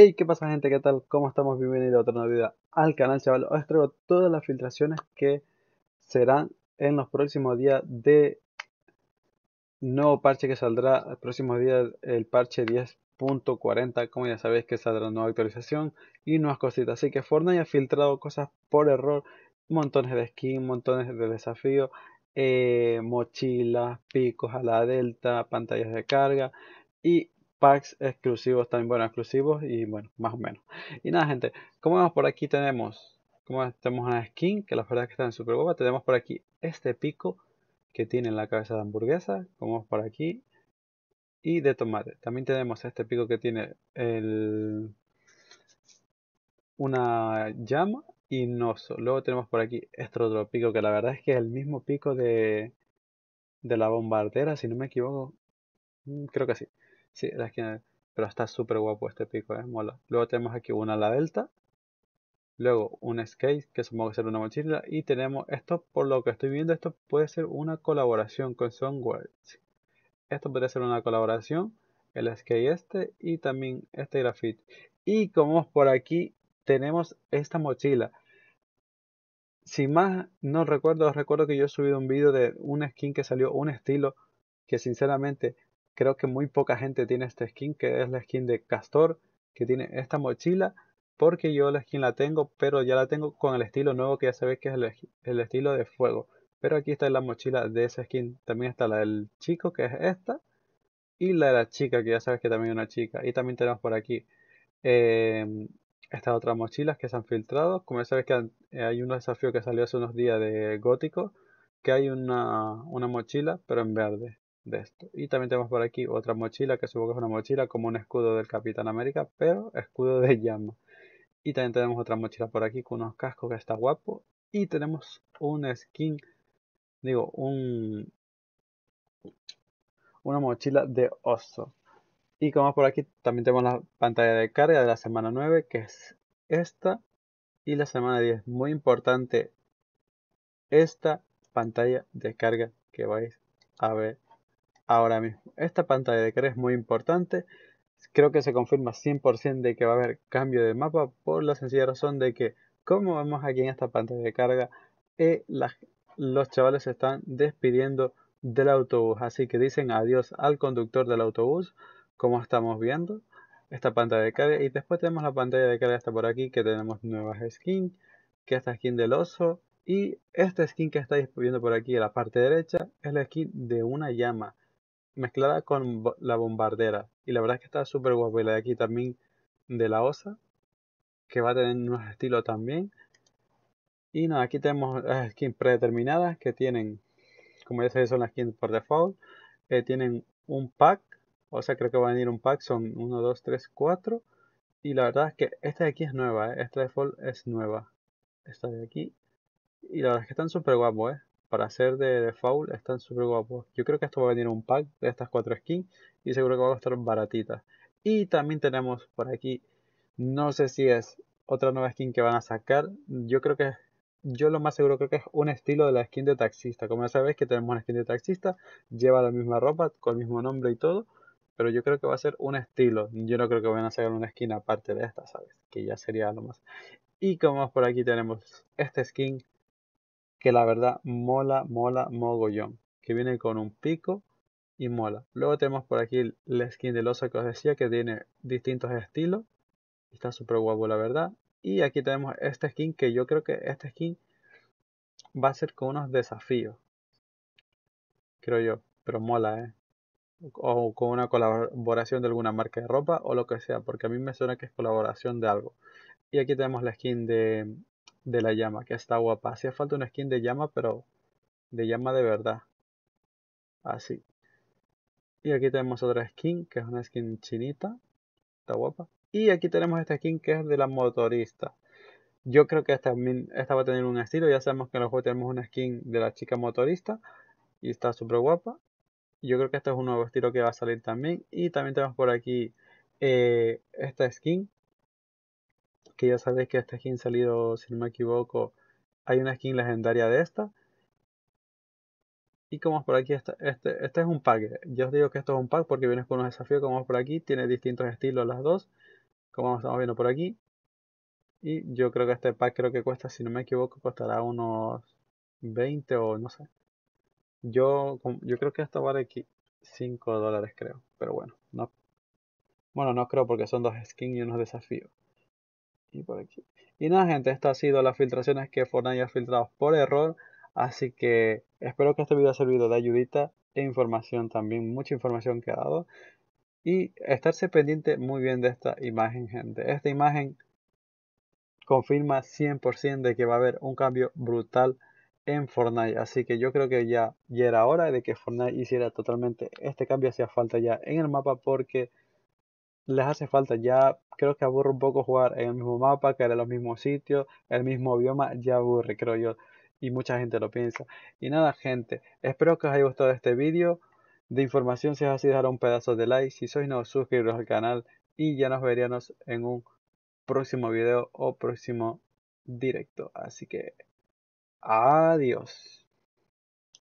ahí ¿qué pasa gente? ¿Qué tal? ¿Cómo estamos? Bienvenidos a otra nueva al canal, chaval. Os traigo todas las filtraciones que serán en los próximos días de nuevo parche que saldrá el próximo día, el parche 10.40. Como ya sabéis que saldrá nueva actualización y nuevas cositas. Así que Fortnite ha filtrado cosas por error, montones de skins, montones de desafíos, eh, mochilas, picos a la delta, pantallas de carga y packs exclusivos también, bueno, exclusivos y bueno, más o menos. Y nada, gente, como vemos por aquí tenemos, como tenemos una skin, que la verdad es que está en super guapa, tenemos por aquí este pico que tiene la cabeza de hamburguesa, como vemos por aquí, y de tomate. También tenemos este pico que tiene el, una llama y noso. Luego tenemos por aquí este otro pico que la verdad es que es el mismo pico de, de la bombardera, si no me equivoco. Mm, creo que sí. Sí, la esquina. Pero está súper guapo este pico, es eh, mola. Luego tenemos aquí una la delta. Luego un skate, que supongo que será una mochila. Y tenemos esto, por lo que estoy viendo, esto puede ser una colaboración con Songwords. Esto puede ser una colaboración. El skate este y también este graffiti. Y como por aquí tenemos esta mochila. Sin más, no recuerdo, recuerdo que yo he subido un vídeo de un skin que salió, un estilo que sinceramente creo que muy poca gente tiene esta skin, que es la skin de Castor, que tiene esta mochila, porque yo la skin la tengo, pero ya la tengo con el estilo nuevo que ya sabéis que es el, estilo de fuego. Pero aquí está la mochila de esa skin, también está la del chico, que es esta, y la de la chica, que ya sabes que también es una chica. Y también tenemos por aquí eh, estas otras mochilas que se han filtrado. Como ya sabes que eh, hay un desafío que salió hace unos días de gótico, que hay una mochila, pero en verde de esto. Y también tenemos por aquí otra mochila que supongo que es una mochila como un escudo del Capitán América, pero escudo de llama. Y también tenemos otra mochila por aquí con unos cascos que está guapo. Y tenemos un skin, digo, un una mochila de oso. Y como por aquí también tenemos la pantalla de carga de la semana 9, que es esta. Y la semana 10, muy importante, esta pantalla de carga que vais a ver ahora mismo. Esta pantalla de carga es muy importante. Creo que se confirma 100% de que va a haber cambio de mapa por la sencilla razón de que, como vemos aquí en esta pantalla de carga, eh, los chavales se están despidiendo del autobús. Así que dicen adiós al conductor del autobús, como estamos viendo. Esta pantalla de carga. Y después tenemos la pantalla de carga hasta por aquí, que tenemos nuevas skins, que esta skin del oso. Y esta skin que estáis viendo por aquí a la parte derecha es la skin de una llama mezclada con la bombardera. Y la verdad es que está súper guapo. Y la de aquí también de la osa, que va a tener un estilo también. Y nada, aquí tenemos las skins predeterminadas que tienen, como ya sabéis, son las skins por default. Eh, tienen un pack, o sea, creo que van a venir un pack, son 1, 2, 3, 4. Y la verdad es que esta de aquí es nueva, eh, esta default es nueva. Esta de aquí. Y la verdad es que están súper guapos, eh para hacer de foul están súper guapos. Yo creo que esto va a venir un pack de estas cuatro skins y seguro que va a estar baratitas. Y también tenemos por aquí, no sé si es otra nueva skin que van a sacar. Yo creo que yo lo más seguro creo que es un estilo de la skin de taxista. Como ya sabéis que tenemos una skin de taxista, lleva la misma ropa, con el mismo nombre y todo. Pero yo creo que va a ser un estilo. Yo no creo que vayan a sacar una skin aparte de esta, ¿sabes? Que ya sería lo más. Y como por aquí tenemos este skin que la verdad mola, mola mogollón. Que viene con un pico y mola. Luego tenemos por aquí la skin de losa que os decía que tiene distintos estilos. Está súper guapo la verdad. Y aquí tenemos esta skin que yo creo que esta skin va a ser con unos desafíos. Creo yo. Pero mola, ¿eh? O con una colaboración de alguna marca de ropa o lo que sea. Porque a mí me suena que es colaboración de algo. Y aquí tenemos la skin de, de la llama, que está guapa. Hacía falta una skin de llama, pero de llama de verdad. Así. Y aquí tenemos otra skin, que es una skin chinita. Está guapa. Y aquí tenemos esta skin que es de la motorista. Yo creo que esta, esta va a tener un estilo. Ya sabemos que en los juegos tenemos una skin de la chica motorista. Y está súper guapa. Yo creo que este es un nuevo estilo que va a salir también. Y también tenemos por aquí eh, esta skin que ya sabéis que esta skin salido, si no me equivoco, hay una skin legendaria de esta. Y como por aquí, este, este, este es un pack. Yo os digo que esto es un pack porque vienes con unos desafíos como por aquí. Tiene distintos estilos las dos. Como estamos viendo por aquí. Y yo creo que este pack creo que cuesta, si no me equivoco, costará unos 20 o no sé. Yo, yo creo que esto vale aquí 5 dólares creo. Pero bueno, no. Bueno, no creo porque son dos skins y unos desafíos y por aquí. Y nada, gente, estas han sido las filtraciones que Fortnite ha filtrado por error. Así que espero que este video haya servido de ayudita e información también, mucha información que ha dado. Y estarse pendiente muy bien de esta imagen, gente. Esta imagen confirma 100% de que va a haber un cambio brutal en Fortnite. Así que yo creo que ya, ya era hora de que Fortnite hiciera totalmente este cambio. Hacía falta ya en el mapa porque les hace falta. Ya creo que aburre un poco jugar en el mismo mapa, caer en los mismos sitios, el mismo bioma, ya aburre, creo yo. Y mucha gente lo piensa. Y nada, gente, espero que os haya gustado este vídeo. De información, si es así, dejar un pedazo de like. Si sois nuevos, suscribiros al canal. Y ya nos veríamos en un próximo video o próximo directo. Así que, adiós.